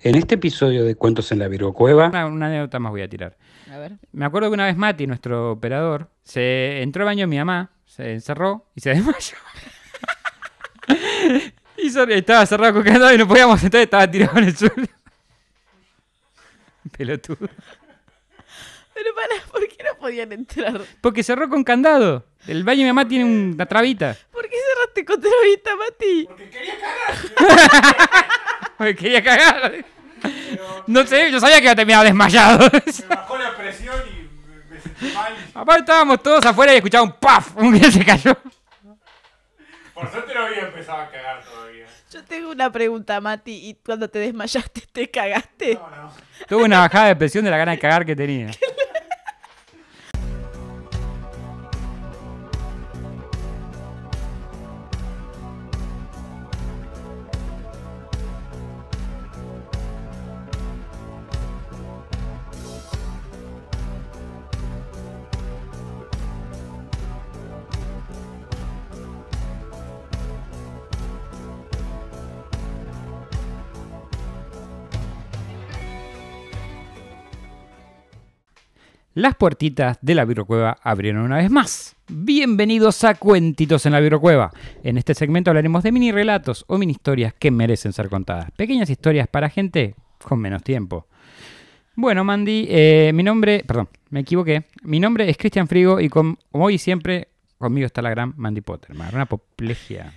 En este episodio de Cuentos en la Virgo Una, ah, una anécdota más voy a tirar. A ver. Me acuerdo que una vez Mati, nuestro operador, se entró al baño de mi mamá, se encerró y se desmayó. y estaba cerrado con candado y no podíamos entrar, estaba tirado en el suelo. Pelotudo. Pero para, ¿por qué no podían entrar? Porque cerró con candado. El baño de mi mamá tiene una trabita. ¿Por qué cerraste con trabita, Mati? Porque quería cagar. me quería cagar. no sé, yo sabía que iba a terminar desmayado. Me bajó la presión y me sentí mal. Aparte estábamos todos afuera y escuchaba un paf, un día se cayó. Por suerte no había empezado a cagar todavía. Yo tengo una pregunta, Mati, ¿y cuando te desmayaste te cagaste? No, no. Tuve una bajada de presión de la gana de cagar que tenía. las puertitas de la Birocueva abrieron una vez más. Bienvenidos a Cuentitos en la Birocueva. En este segmento hablaremos de mini relatos o mini historias que merecen ser contadas. Pequeñas historias para gente con menos tiempo. Bueno, Mandy, eh, mi nombre, perdón, me equivoqué. Mi nombre es Cristian Frigo y como hoy siempre conmigo está la gran Mandy Potter. una apoplejía.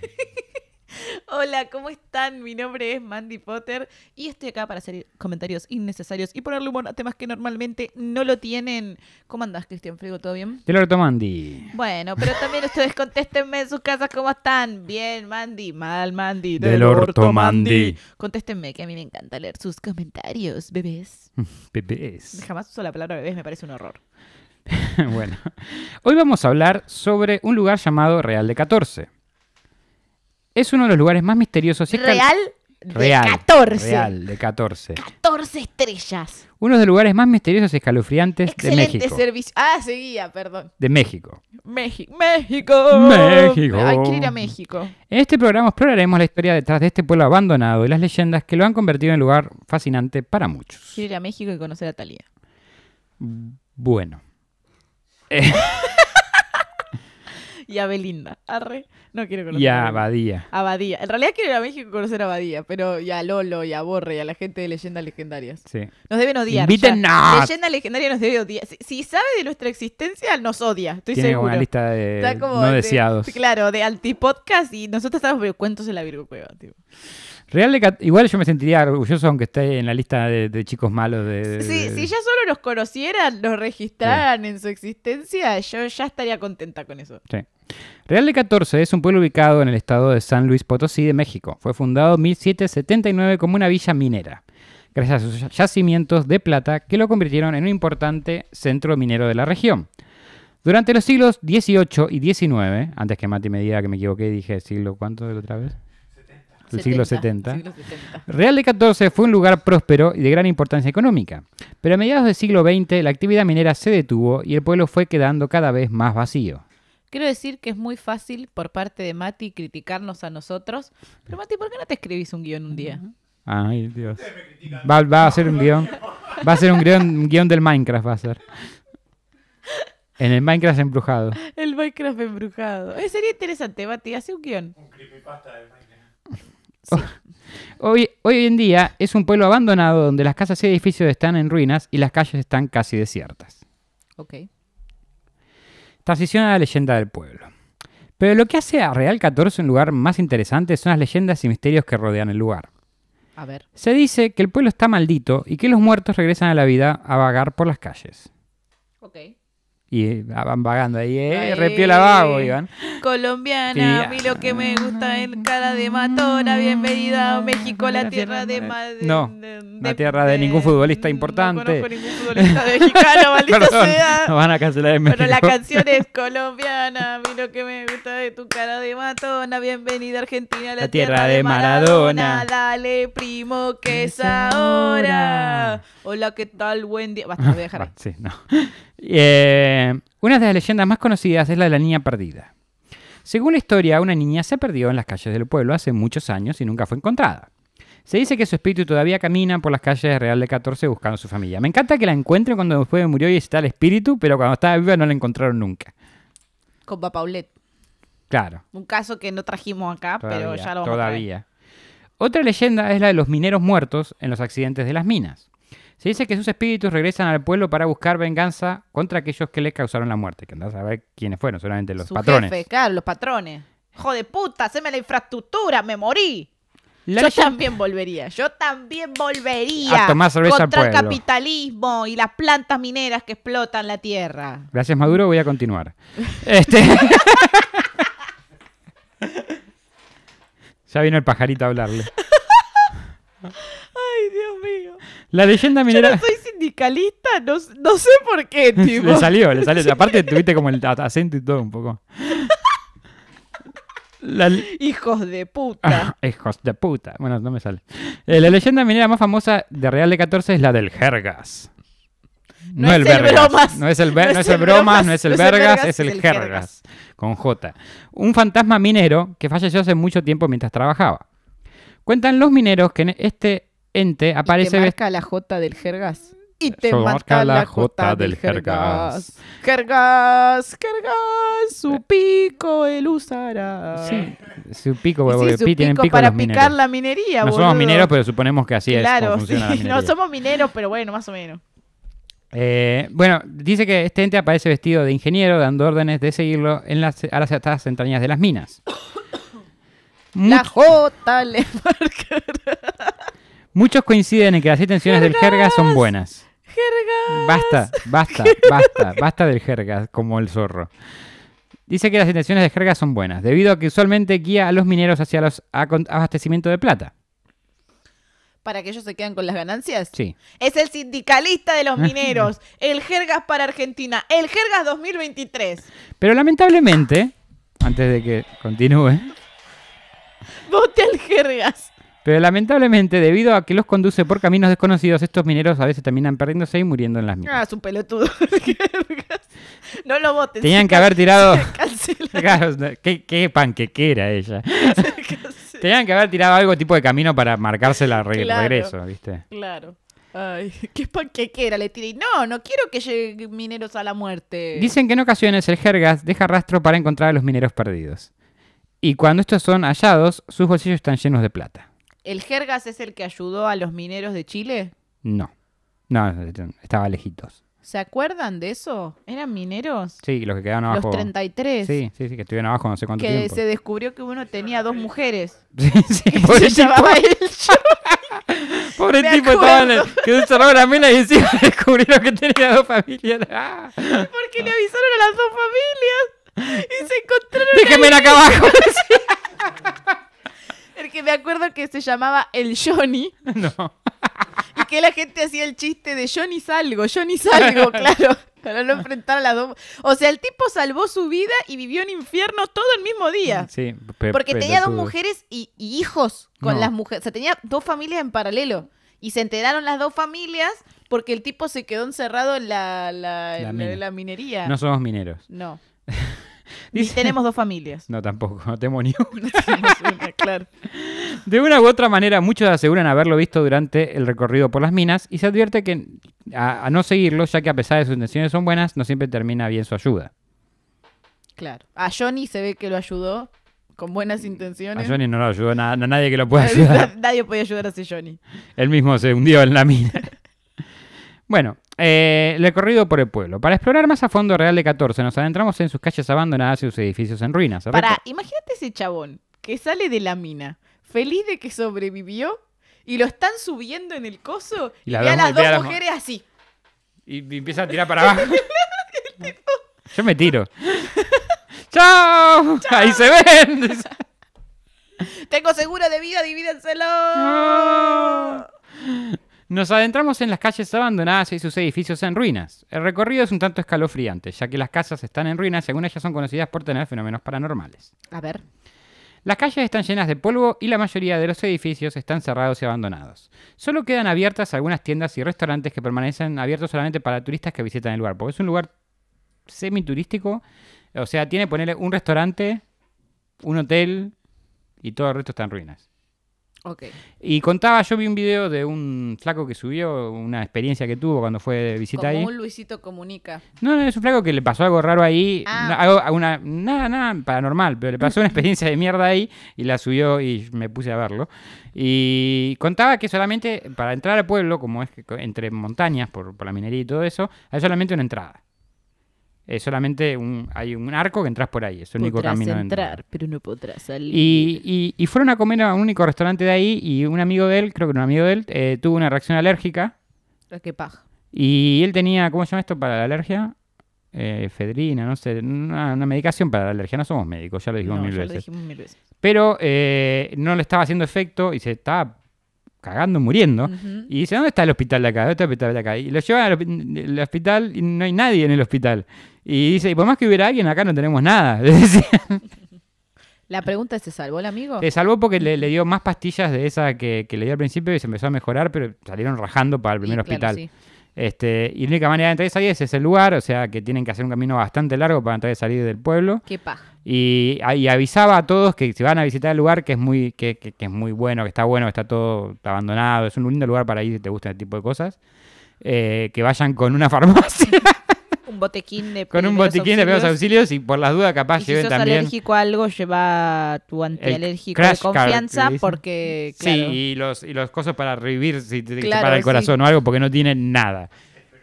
Hola, ¿cómo están? Mi nombre es Mandy Potter y estoy acá para hacer comentarios innecesarios y ponerle humor a temas que normalmente no lo tienen. ¿Cómo andás, Cristian Frigo? ¿Todo bien? ¡Del orto, Mandy. Bueno, pero también ustedes contéstenme en sus casas cómo están. Bien, Mandy. Mal, Mandy. Del, orto, Mandy. Contéstenme, que a mí me encanta leer sus comentarios, bebés. Mm, bebés. Jamás uso la palabra bebés, me parece un horror. bueno, hoy vamos a hablar sobre un lugar llamado Real de 14. Es uno de los lugares más misteriosos. Si real, de real, 14. Real, de 14. 14 estrellas. Uno de los lugares más misteriosos y escalofriantes de México. servicio. Ah, seguía, perdón. De México. México. México. México. Hay que ir a México. En este programa exploraremos la historia detrás de este pueblo abandonado y las leyendas que lo han convertido en un lugar fascinante para muchos. Quiero ir a México y conocer a Talía. Bueno. Eh, y a Belinda. Arre, no quiero conocer. Y a Abadía. Abadía. En realidad quiero ir a México a conocer a Abadía, pero y a Lolo y a Borre y a la gente de leyendas legendarias. Sí. Nos deben odiar. Inviten Leyenda legendaria nos debe odiar. Si, sabe de nuestra existencia, nos odia. Estoy Tiene una lista de no deseados. Claro, de altipodcast y nosotros estamos cuentos en la Virgo Cueva, tipo. Real de igual yo me sentiría orgulloso aunque esté en la lista de, chicos malos de, sí, Si ya solo los conocieran, los registraran en su existencia, yo ya estaría contenta con eso. Sí. Real de 14 es un pueblo ubicado en el estado de San Luis Potosí de México. Fue fundado en 1779 como una villa minera, gracias a sus yacimientos de plata que lo convirtieron en un importante centro minero de la región. Durante los siglos XVIII y XIX, antes que Mati me diga que me equivoqué, dije siglo cuánto de otra vez del siglo, 70. Real de 14 fue un lugar próspero y de gran importancia económica, pero a mediados del siglo XX la actividad minera se detuvo y el pueblo fue quedando cada vez más vacío. Quiero decir que es muy fácil por parte de Mati criticarnos a nosotros, pero Mati, ¿por qué no te escribís un guión un día? Ay, Dios. Va, a ser un guión. Va a ser un guión, guión del Minecraft, va a ser. En el Minecraft embrujado. El Minecraft embrujado. Eh, sería interesante, Mati, hace un guión. Un creepypasta del Minecraft. Hoy, hoy en día es un pueblo abandonado donde las casas y edificios están en ruinas y las calles están casi desiertas. Ok. Transición a la leyenda del pueblo. Pero lo que hace a Real 14 un lugar más interesante son las leyendas y misterios que rodean el lugar. A ver. Se dice que el pueblo está maldito y que los muertos regresan a la vida a vagar por las calles. Ok y van vagando ahí, eh, la vago, Iván. Colombiana, mi lo que me gusta en cara de matona, bienvenida a México, la tierra de... no, la tierra de ningún futbolista importante. No ningún futbolista mexicano, van a cancelar Pero la canción es colombiana, a lo que me gusta de tu cara de matona, bienvenida a Argentina, la, tierra, de Maradona. Dale, primo, que es ahora. Hola, ¿qué tal? Buen día. Basta, voy a dejar. sí, no. Eh, una de las leyendas más conocidas es la de la niña perdida. Según la historia, una niña se perdió en las calles del pueblo hace muchos años y nunca fue encontrada. Se dice que su espíritu todavía camina por las calles de Real de 14 buscando a su familia. Me encanta que la encuentren cuando después murió y está el espíritu, pero cuando estaba viva no la encontraron nunca. Con Paulette. Claro. Un caso que no trajimos acá, pero ya lo vamos Todavía. A Otra leyenda es la de los mineros muertos en los accidentes de las minas. Se dice que sus espíritus regresan al pueblo para buscar venganza contra aquellos que les causaron la muerte. Que andás a ver quiénes fueron, solamente los patrones. claro, los patrones. ¡Hijo de puta! ¡Haceme la infraestructura! ¡Me morí! yo también volvería, yo también volvería a tomar cerveza contra el capitalismo y las plantas mineras que explotan la tierra. Gracias Maduro, voy a continuar. este... ya vino el pajarito a hablarle. La leyenda minera. Yo soy sindicalista, no, sé por qué, tío. le salió, le salió. Aparte, tuviste como el acento y todo un poco. Hijos de puta. Ah, hijos de puta. Bueno, no me sale. Eh, la leyenda minera más famosa de Real de 14 es la del Jergas. No, es el Vergas. No es el, Vergas, no es el Bromas, no es el Vergas, es el, jergas. Con J. Un fantasma minero que falleció hace mucho tiempo mientras trabajaba. Cuentan los mineros que este ente aparece. Y la J del Jergas. Y te marca, la J, del Jergas. Jergas, Jergas, su pico él usará. Sí, su pico, porque Sí, pico para picar la minería, No somos mineros, pero suponemos que así es. Claro, sí. no somos mineros, pero bueno, más o menos. Eh, bueno, dice que este ente aparece vestido de ingeniero, dando órdenes de seguirlo en las, a las entrañas de las minas. la J le marcará. Muchos coinciden en que las intenciones del jerga son buenas. ¡Jergas! Basta, basta, basta, basta del JERGAS, como el zorro. Dice que las intenciones de JERGAS son buenas, debido a que usualmente guía a los mineros hacia los abastecimiento de plata. ¿Para que ellos se queden con las ganancias? Sí. Es el sindicalista de los mineros, el jergas para Argentina, el jergas 2023. Pero lamentablemente, antes de que continúe... Vote al jergas. Pero lamentablemente, debido a que los conduce por caminos desconocidos, estos mineros a veces terminan perdiéndose y muriendo en las minas. Ah, es un pelotudo. no lo voten. Tenían que haber tirado. qué, panquequera ella. Tenían que haber tirado algo tipo de camino para marcarse la regreso, ¿viste? Claro. Ay, qué panquequera le tiré. No, no quiero que lleguen mineros a la muerte. Dicen que en ocasiones el Jergas deja rastro para encontrar a los mineros perdidos. Y cuando estos son hallados, sus bolsillos están llenos de plata. ¿El Jergas es el que ayudó a los mineros de Chile? No. No, estaba lejitos. ¿Se acuerdan de eso? ¿Eran mineros? Sí, los que quedaron abajo. Los 33. Sí, sí, sí, que estuvieron abajo no sé cuánto que tiempo. Que se descubrió que uno tenía dos mujeres. Sí, sí, Por se tipo. El pobre tipo estaba que se cerraba la mina y encima descubrió que tenía dos familias. Porque le avisaron a las dos familias y se encontraron. Déjenme acá abajo me acuerdo que se llamaba el Johnny. No. Y que la gente hacía el chiste de Johnny salgo, Johnny salgo, claro. Para no enfrentar a las dos. O sea, el tipo salvó su vida y vivió en infierno todo el mismo día. Mm, sí, Porque tenía dos mujeres y, hijos con las mujeres. O sea, tenía dos familias en paralelo. Y se enteraron las dos familias porque el tipo se quedó encerrado en la, la, en la minería. No somos mineros. No. Y tenemos dos familias. No, tampoco, no tenemos ni una. De una u otra manera, muchos aseguran haberlo visto durante el recorrido por las minas y se advierte que a, no seguirlo, ya que a pesar de sus intenciones son buenas, no siempre termina bien su ayuda. Claro. A Johnny se ve que lo ayudó con buenas intenciones. A Johnny no lo ayudó, nadie que lo pueda ayudar. Nadie podía ayudar a ese Johnny. Él mismo se hundió en la mina. Bueno, eh, el recorrido por el pueblo. Para explorar más a fondo Real de 14, nos adentramos en sus calles abandonadas y sus edificios en ruinas. Para, imagínate ese chabón que sale de la mina, feliz de que sobrevivió, y lo están subiendo en el coso, y, ve a las dos mujeres así. Y, empieza a tirar para abajo. Yo me tiro. ¡Chao! ¡Ahí se ven! Tengo seguro de vida, divídenselo. Nos adentramos en las calles abandonadas y sus edificios en ruinas. El recorrido es un tanto escalofriante, ya que las casas están en ruinas y algunas ya son conocidas por tener fenómenos paranormales. A ver. Las calles están llenas de polvo y la mayoría de los edificios están cerrados y abandonados. Solo quedan abiertas algunas tiendas y restaurantes que permanecen abiertos solamente para turistas que visitan el lugar, porque es un lugar semiturístico. O sea, tiene ponerle un restaurante, un hotel y todo el resto está en ruinas. Okay. Y contaba, yo vi un video de un flaco que subió una experiencia que tuvo cuando fue de visita Como ahí. un Luisito comunica. No, no, es un flaco que le pasó algo raro ahí, ah. una, nada, nada paranormal, pero le pasó una experiencia de mierda ahí y la subió y me puse a verlo. Y contaba que solamente para entrar al pueblo, como es que entre montañas por la minería y todo eso, hay solamente una entrada solamente un, hay un arco que entras por ahí, es el único podrás camino. entrar, pero no podrás salir. Y, y, fueron a comer a un único restaurante de ahí y un amigo de él, creo que un amigo de él, eh, tuvo una reacción alérgica. Ah, qué paja. Y él tenía, ¿cómo se llama esto para la alergia? Eh, efedrina, no sé, una, medicación para la alergia. No somos médicos, ya lo dijimos, mil, veces. Lo Pero eh, no le estaba haciendo efecto y se estaba cagando, muriendo. Y dice, ¿dónde está el hospital de acá? ¿Dónde está el hospital de acá? Y lo llevan al hospital y no hay nadie en el hospital. Y dice, y por más que hubiera alguien, acá no tenemos nada. La pregunta es, ¿se salvó el amigo? Se salvó porque le, dio más pastillas de esa que, le dio al principio y se empezó a mejorar, pero salieron rajando para el primer hospital. Este, y la única manera de entrar y salir es ese lugar, o sea que tienen que hacer un camino bastante largo para entrar y salir del pueblo. Qué paja. Y, ah, avisaba a todos que si van a visitar el lugar, que es muy, que, que, es muy bueno, que está bueno, que está todo abandonado, es un lindo lugar para ir si te gusta ese tipo de cosas, eh, que vayan con una farmacia un botiquín de Con un botiquín de primeros auxilios y por las dudas capaz y si sos alérgico a algo, lleva tu antialérgico de confianza porque... Sí, y los, y los cosas para revivir si te, para el corazón o algo porque no tienen nada.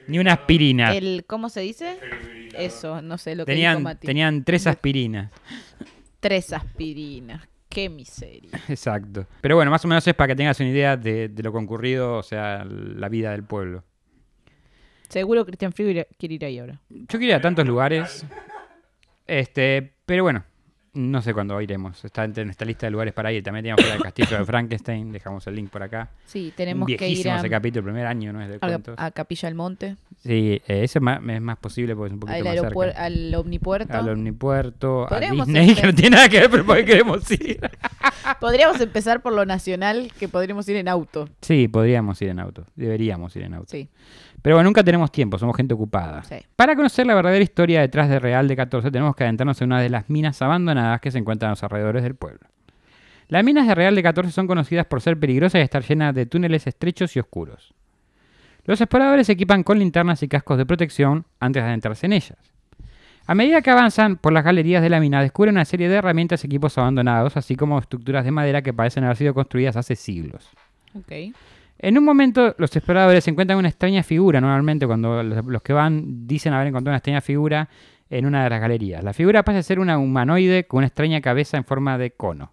Ni una aspirina. ¿Cómo se dice? Eso, no sé lo que Tenían tres aspirinas. Tres aspirinas. Qué miseria. Exacto. Pero bueno, más o menos es para que tengas una idea de lo concurrido, o sea, la vida del pueblo. Seguro Cristian Frigo quiere ir ahí ahora. Yo quería ir a tantos lugares. Este, pero bueno, no sé cuándo iremos. Está en esta lista de lugares para ir. También tenemos fuera el castillo de Frankenstein. Dejamos el link por acá. Sí, tenemos que ir a, ese capítulo, primer año, ¿no? Es de a, Capilla del Monte. Sí, eh, ese es más, posible porque es un poquito al más cerca. Al Omnipuerto. Al Omnipuerto, a Disney, que no tiene nada que ver, pero queremos ir. podríamos empezar por lo nacional, que podríamos ir en auto. Sí, podríamos ir en auto. Deberíamos ir en auto. Sí. Pero bueno, nunca tenemos tiempo, somos gente ocupada. Para conocer la verdadera historia detrás de Real de 14, tenemos que adentrarnos en una de las minas abandonadas que se encuentran a los alrededores del pueblo. Las minas de Real de 14 son conocidas por ser peligrosas y estar llenas de túneles estrechos y oscuros. Los exploradores se equipan con linternas y cascos de protección antes de adentrarse en ellas. A medida que avanzan por las galerías de la mina, descubren una serie de herramientas y equipos abandonados, así como estructuras de madera que parecen haber sido construidas hace siglos. Okay. En un momento, los exploradores encuentran una extraña figura. Normalmente, cuando los que van dicen haber encontrado una extraña figura en una de las galerías. La figura pasa a ser una humanoide con una extraña cabeza en forma de cono.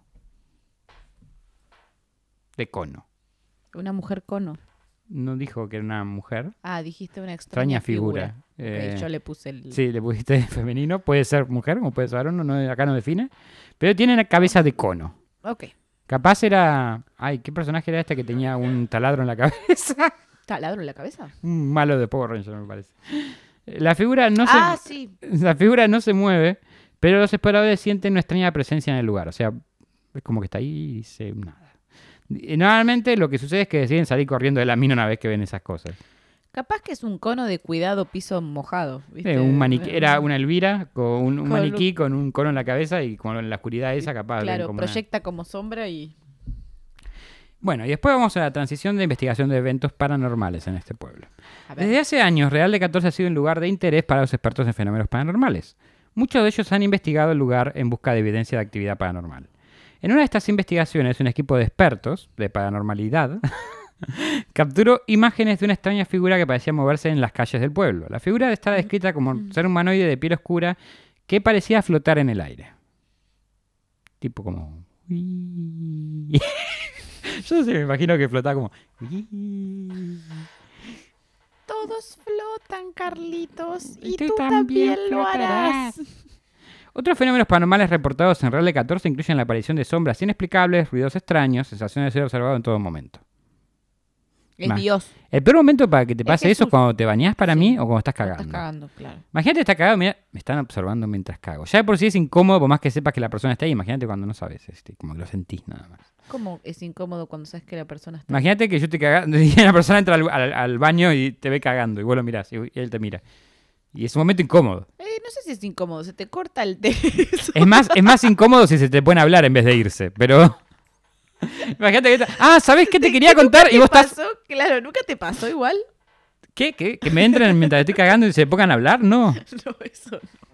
De cono. Una mujer cono. No dijo que era una mujer. Ah, dijiste una extraña, figura. Eh, yo le puse el. Sí, le pusiste femenino. Puede ser mujer, como puede ser uno. no, acá no define. Pero tiene una cabeza de cono. Ok. Capaz era. Ay, ¿qué personaje era este que tenía un taladro en la cabeza? ¿Taladro en la cabeza? Un malo de Power Ranger, me parece. La figura no se. Ah, la figura no se mueve, pero los exploradores sienten una extraña presencia en el lugar. O sea, es como que está ahí y dice nada. normalmente lo que sucede es que deciden salir corriendo de la mina una vez que ven esas cosas. Capaz que es un cono de cuidado piso mojado. ¿viste? era una Elvira con un, maniquí con un cono en la cabeza y con la oscuridad esa capaz. Claro, proyecta como sombra y... Bueno, y después vamos a la transición de investigación de eventos paranormales en este pueblo. Desde hace años, Real de 14 ha sido un lugar de interés para los expertos en fenómenos paranormales. Muchos de ellos han investigado el lugar en busca de evidencia de actividad paranormal. En una de estas investigaciones, un equipo de expertos de paranormalidad Capturó imágenes de una extraña figura que parecía moverse en las calles del pueblo. La figura está mm. descrita como un mm. ser humanoide de piel oscura que parecía flotar en el aire. Tipo como... Yo me imagino que flotaba como... Todos flotan, Carlitos, y, tú, también, lo harás. Otros fenómenos paranormales reportados en Real de 14 incluyen la aparición de sombras inexplicables, ruidos extraños, sensación de ser observado en todo momento. El peor momento para que te pase eso es cuando te bañás para mí o cuando estás cagando. Estás cagando, claro. Imagínate, estás cagado, mira, me están observando mientras cago. Ya por sí es incómodo, por más que sepas que la persona está ahí. Imagínate cuando no sabes, este, como que lo sentís nada más. ¿Cómo es incómodo cuando sabes que la persona está Imagínate que yo te cagando y la persona entra al, baño y te ve cagando y vos lo mirás y él te mira. Y es un momento incómodo. Eh, no sé si es incómodo, se te corta el teléfono. Es más, es más incómodo si se te a hablar en vez de irse, pero... Imagínate que. Ah, ¿sabes qué te quería contar? y vos pasó? estás. Claro, nunca te pasó igual. ¿Qué? ¿Que me entren mientras estoy cagando y se pongan a hablar? No. No, eso no.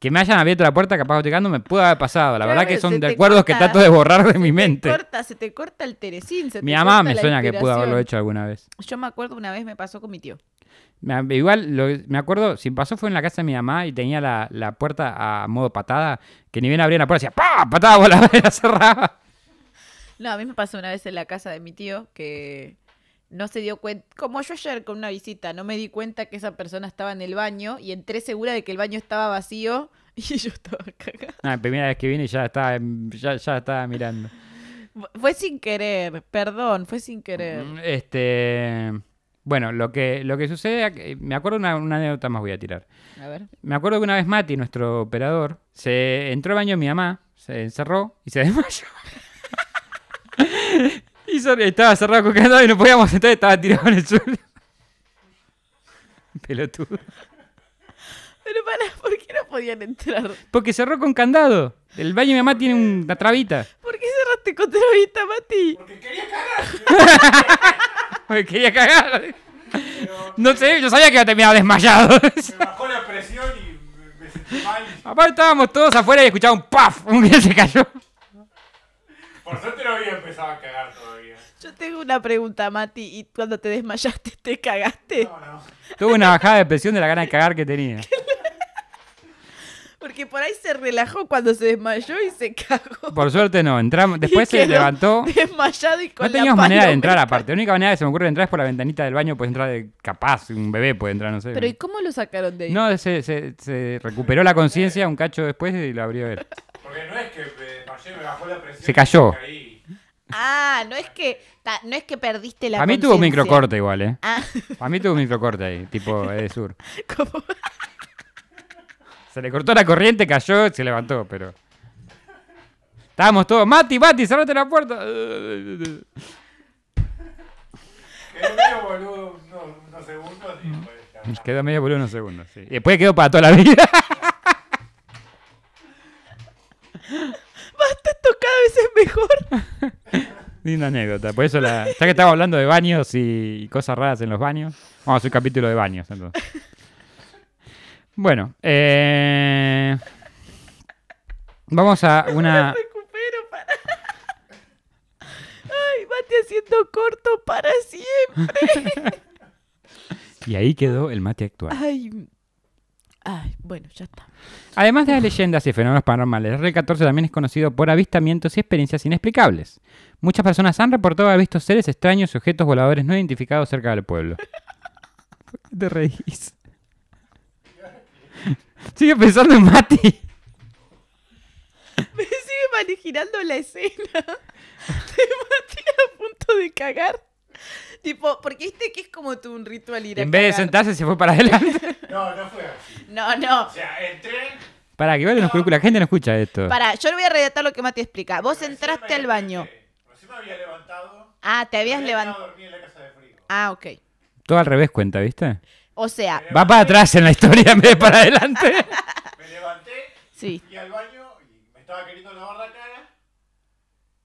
Que me hayan abierto la puerta, capaz estoy cagando, me pudo haber pasado. La verdad que son de acuerdos que trato de borrar de mi mente. Se te corta, se te corta el teresín. Mi mamá me sueña que pudo haberlo hecho alguna vez. Yo me acuerdo una vez me pasó con mi tío. Igual, me acuerdo, si pasó fue en la casa de mi mamá y tenía la, puerta a modo patada, que ni bien abría la puerta, decía ¡Pah! Patada, bola, la no, a mí me pasó una vez en la casa de mi tío que no se dio cuenta, como yo ayer con una visita, no me di cuenta que esa persona estaba en el baño y entré segura de que el baño estaba vacío y yo estaba cagada. La ah, primera vez que vine ya estaba, em, ya, estaba mirando. Fue sin querer, perdón, fue sin querer. Mm, este, bueno, lo que, lo que sucede, me acuerdo una, una anécdota más voy a tirar. A ver. Me acuerdo que una vez Mati, nuestro operador, se entró al baño de mi mamá, se encerró y se desmayó. Y estaba cerrado con candado y no podíamos entrar, estaba tirado en el suelo. Pelotudo. Pero para, ¿por qué no podían entrar? Porque cerró con candado. El baño de mi mamá tiene una trabita. ¿Por qué cerraste con trabita, Mati? Porque quería cagar. Porque quería cagar. No sé, yo sabía que iba a terminar desmayado. Me bajó la presión y me sentí mal. Aparte estábamos todos afuera y escuchaba un paf, un que se cayó. Por suerte no había empezado a cagar todavía. Yo tengo una pregunta, Mati. ¿Y cuando te desmayaste, te cagaste? No, no. Tuve una bajada de presión de la gana de cagar que tenía. Porque por ahí se relajó cuando se desmayó y se cagó. Por suerte no, entramos, después se levantó. Desmayado y con No teníamos manera de entrar aparte. La única manera que se me ocurre entrar es por la ventanita del baño, puedes entrar de, capaz, un bebé puede entrar, no sé. Pero ¿y cómo lo sacaron de ahí? No, se, se recuperó la conciencia un cacho después y lo abrió él. Porque no es que eh, se cayó. Ah, no es que no es que perdiste la A mí tuvo un microcorte igual, ¿eh? Ah. A mí tuvo un microcorte ahí, tipo de sur. Se le cortó la corriente, cayó, se levantó, pero. Estábamos todos. Mati, Mati, cerrate la puerta. Mm. quedó medio boludo unos, segundos medio boludo unos segundos. Y después quedó para toda la vida. ¿Hasta esto cada vez es mejor. Linda anécdota. Por eso, la, ya que estaba hablando de baños y cosas raras en los baños, vamos a hacer un capítulo de baños. Entonces. Bueno, eh, vamos a una. Ay, mate haciendo corto para siempre. y ahí quedó el mate actual. Ay. Ay, bueno, ya está. Además de las leyendas y fenómenos paranormales, el 14 también es conocido por avistamientos y experiencias inexplicables. Muchas personas han reportado haber visto seres extraños y objetos voladores no identificados cerca del pueblo. Te reís. Sigue pensando en Mati. Me sigue manejando la escena Mati a punto de cagar tipo, porque viste que es como tu un ritual ir a En vez de sentarse se fue para adelante. No, no fue así. No, no. O sea, entré. Para que igual no. nos la gente no escucha esto. para yo le voy a redactar lo que Mati explica. Vos entraste al baño. me había levantado. Ah, te habías levantado. Ah, ok. Todo al revés cuenta, ¿viste? O sea. Va para atrás en la historia en vez para adelante. me levanté. Sí. Y al baño y me estaba queriendo lavar la cara.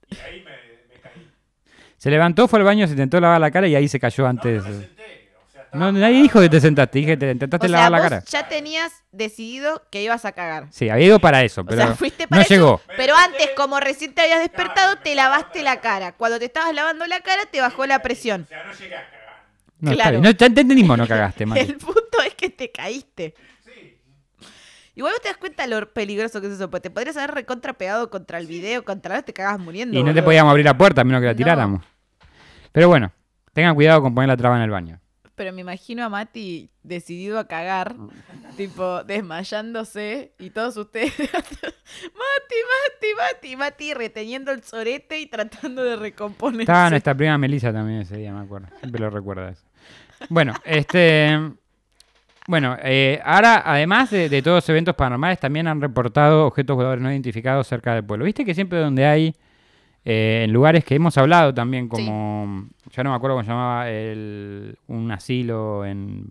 Y ahí me, me caí. Se levantó, fue al baño, se intentó lavar la cara y ahí se cayó antes. No, nadie dijo que te sentaste, dije, te intentaste lavar la cara. Ya tenías decidido que ibas a cagar. Sí, había ido para eso, pero fuiste para no llegó. Pero antes, como recién te habías despertado, te lavaste la cara. Cuando te estabas lavando la cara, te bajó la presión. O sea, no llegaste a cagar. No, claro. no, entendimos, no cagaste, más. El punto es que te caíste. Igual vos te das cuenta lo peligroso que es eso, pues te podrías haber recontrapegado contra el video, contra la te cagabas muriendo. Y no te podíamos abrir la puerta a menos que la tiráramos. Pero bueno, tengan cuidado con poner la traba en el baño. Pero me imagino a Mati decidido a cagar, tipo desmayándose y todos ustedes. Mati, Mati, Mati, Mati reteniendo el sorete y tratando de recomponerse. Estaba nuestra prima Melissa también ese día, me acuerdo. Siempre lo recuerdas Bueno, este. Bueno, eh, ahora, además de, todos los eventos paranormales, también han reportado objetos voladores no identificados cerca del pueblo. Viste que siempre donde hay, eh, en lugares que hemos hablado también, como, ya no me acuerdo cómo se llamaba, el, un asilo en,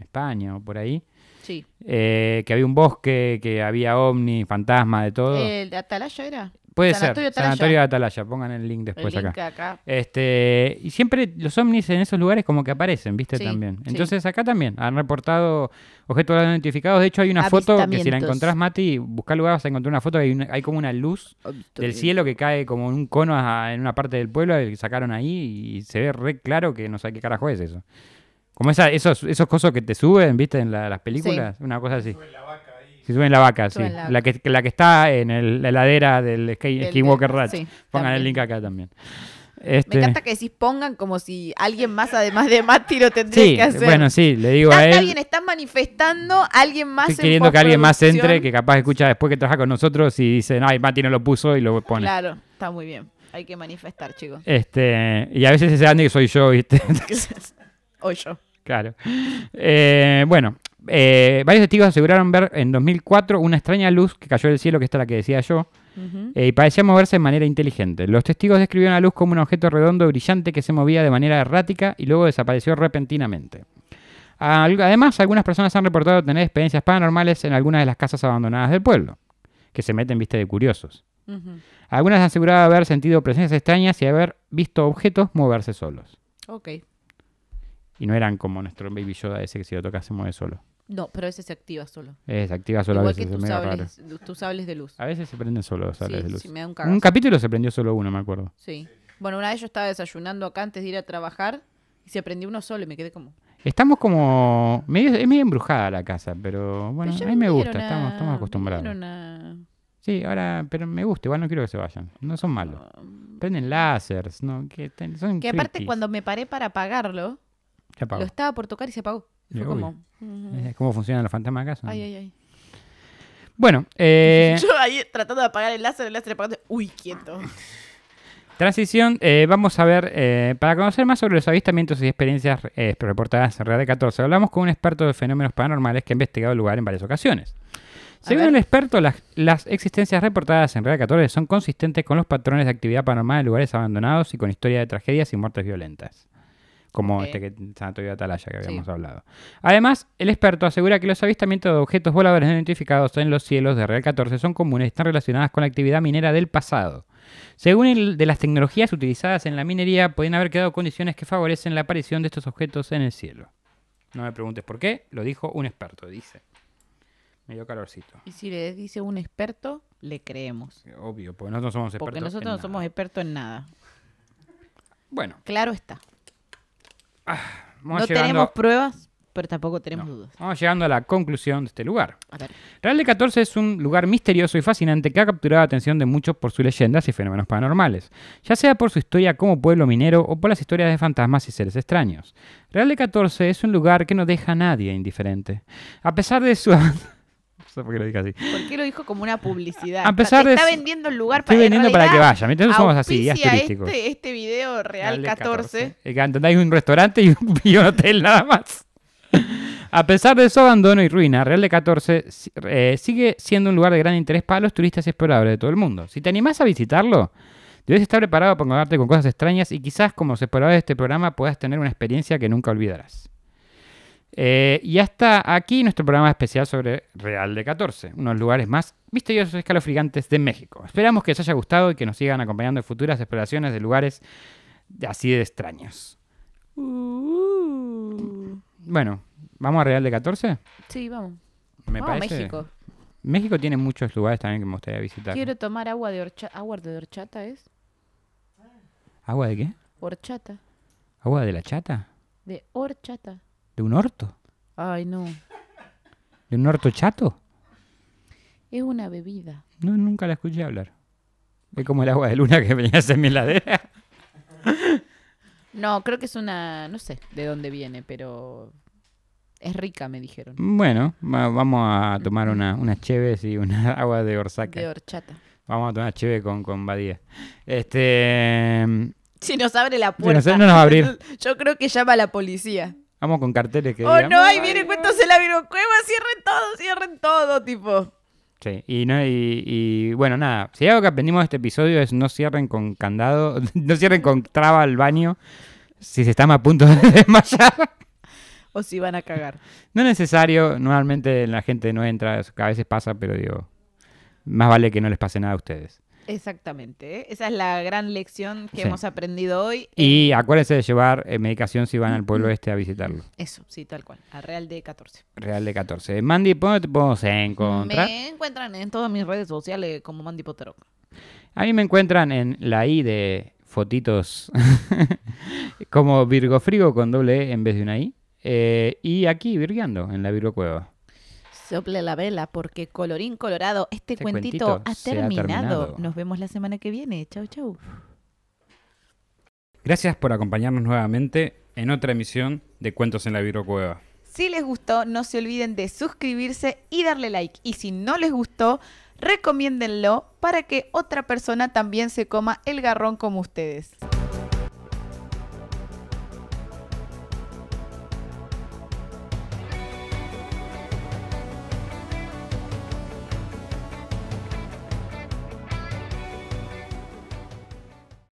España o por ahí. Sí. Eh, que había un bosque, que había ovnis, fantasmas, de todo. ¿El de Atalaya era? Puede ser. Sanatorio de Atalaya. Pongan el link después acá. Este, y siempre los ovnis en esos lugares como que aparecen, ¿viste? también. Entonces acá también han reportado objetos no identificados. De hecho, hay una foto que si la encontrás, Mati, buscar lugar vas a encontrar una foto. Hay, hay como una luz oh, del cielo que cae como un cono en una parte del pueblo que sacaron ahí y se ve re claro que no sé qué carajo es eso. Como esa, esos, esos cosos que te suben, ¿viste? En las películas, una cosa así. Si suben la vaca, sí. La... que, está en la heladera del Skywalker Skinwalker Ranch. Pongan el link acá también. Me este encanta que decís pongan como si alguien más, además de Mati, lo tendría que hacer. Bueno, sí, le digo a él. Alguien está manifestando, alguien más. Estoy queriendo que alguien más entre, que capaz escucha después que trabaja con nosotros y dice, ay, Mati no lo puso y lo pone. Claro, está muy bien. Hay que manifestar, chicos. Este, y a veces ese Andy que soy yo, ¿viste? o yo. Claro. Eh, bueno, eh, varios testigos aseguraron ver en 2004 una extraña luz que cayó del cielo, que esta es la que decía yo, eh, y parecía moverse de manera inteligente. Los testigos describieron la luz como un objeto redondo brillante que se movía de manera errática y luego desapareció repentinamente. Además, algunas personas han reportado tener experiencias paranormales en algunas de las casas abandonadas del pueblo, que se meten, viste, de curiosos. Algunas han asegurado haber sentido presencias extrañas y haber visto objetos moverse solos. Ok. Y no eran como nuestro Baby Yoda ese que si lo toca se mueve solo. No, pero a veces se activa solo. Es, se activa solo a veces, que tus sables, de luz. A veces se prenden solo los sables de luz. un capítulo se prendió solo uno, me acuerdo. Sí. Bueno, una vez yo estaba desayunando acá antes de ir a trabajar y se prendió uno solo y me quedé como... Estamos como... Medio, es medio embrujada la casa, pero bueno, a mí me gusta, estamos, estamos acostumbrados. Sí, ahora, pero me gusta, igual no quiero que se vayan. No son malos. Prenden lásers, ¿no? Que, son Que aparte cuando me paré para apagarlo, lo estaba por tocar y se apagó. ¿Cómo funcionan los fantasmas Bueno, eh... yo ahí tratando de apagar el láser, el láser apagando. Uy, quieto. Transición, eh, vamos a ver, eh, para conocer más sobre los avistamientos y experiencias eh, reportadas en Red de 14, hablamos con un experto de fenómenos paranormales que ha investigado el lugar en varias ocasiones. Según el experto, las, existencias reportadas en Red 14 son consistentes con los patrones de actividad paranormal en lugares abandonados y con historia de tragedias y muertes violentas como este que, Sanatorio de Atalaya que habíamos hablado. Además, el experto asegura que los avistamientos de objetos voladores identificados en los cielos de Real 14 son comunes y están relacionadas con la actividad minera del pasado. Según de las tecnologías utilizadas en la minería, pueden haber quedado condiciones que favorecen la aparición de estos objetos en el cielo. No me preguntes por qué, lo dijo un experto, dice. Me dio calorcito. Y si le dice un experto, le creemos. Obvio, porque nosotros no somos expertos. Porque nosotros no somos expertos en nada. Bueno. Claro está. Ah, no tenemos pruebas, pero tampoco tenemos dudas. Vamos llegando a la conclusión de este lugar. Real de 14 es un lugar misterioso y fascinante que ha capturado la atención de muchos por sus leyendas y fenómenos paranormales, ya sea por su historia como pueblo minero o por las historias de fantasmas y seres extraños. Real de 14 es un lugar que no deja a nadie indiferente. A pesar de su... por qué lo dijo como una publicidad? está, vendiendo el lugar para que vaya. no somos así, guías turísticos. Este, este video Real, 14. 14. Eh, un restaurante y un, hotel nada más. A pesar de su abandono y ruina, Real de 14 eh, sigue siendo un lugar de gran interés para los turistas y exploradores de todo el mundo. Si te animás a visitarlo, debes estar preparado para encontrarte con cosas extrañas y quizás como se exploradores de este programa puedas tener una experiencia que nunca olvidarás. Eh, y hasta aquí nuestro programa especial sobre Real de 14, unos lugares más misteriosos y escalofriantes de México. Esperamos que os haya gustado y que nos sigan acompañando en futuras exploraciones de lugares así de extraños. Uh. Bueno, ¿vamos a Real de 14? Sí, vamos. a México. México tiene muchos lugares también que me gustaría visitar. Quiero tomar agua de horchata. ¿Agua de horchata es? ¿Agua de qué? Horchata. ¿Agua de la chata? De horchata de un orto. Ay, no. ¿De un orto chato? Es una bebida. No, nunca la escuché hablar. Es como el agua de luna que a ser mi heladera. No, creo que es una. No sé de dónde viene, pero. Es rica, me dijeron. Bueno, vamos a tomar una, unas cheves y una agua de orsaca. De horchata. Vamos a tomar cheve con, con Badía. Este. Si nos abre la puerta. Yo creo que llama a la policía. Vamos con carteles que. Oh, no, ahí viene cuéntose se la cueva cierren todo, cierren todo, tipo. Sí, y, no, y, bueno, nada, si algo que aprendimos de este episodio es no cierren con candado, no cierren con traba al baño si se están a punto de desmayar. O si van a cagar. No es necesario, normalmente la gente no entra, a veces pasa, pero digo, más vale que no les pase nada a ustedes. Exactamente. ¿eh? Esa es la gran lección que hemos aprendido hoy. Y eh, acuérdense de llevar eh, medicación si van al pueblo este a visitarlo. Eso, sí, tal cual. A Real de 14. Real de 14. Mandy, Potter, te podemos encontrar? Me encuentran en todas mis redes sociales como Mandy Potero. A mí me encuentran en la I de fotitos como Virgo Frigo con doble E en vez de una I. y aquí, virgueando, en la Virgo Cueva. Sople la vela porque colorín colorado, este, este cuentito, ha, terminado. Nos vemos la semana que viene. Chau, chau. Gracias por acompañarnos nuevamente en otra emisión de Cuentos en la Cueva. Si les gustó, no se olviden de suscribirse y darle like. Y si no les gustó, recomiéndenlo para que otra persona también se coma el garrón como ustedes.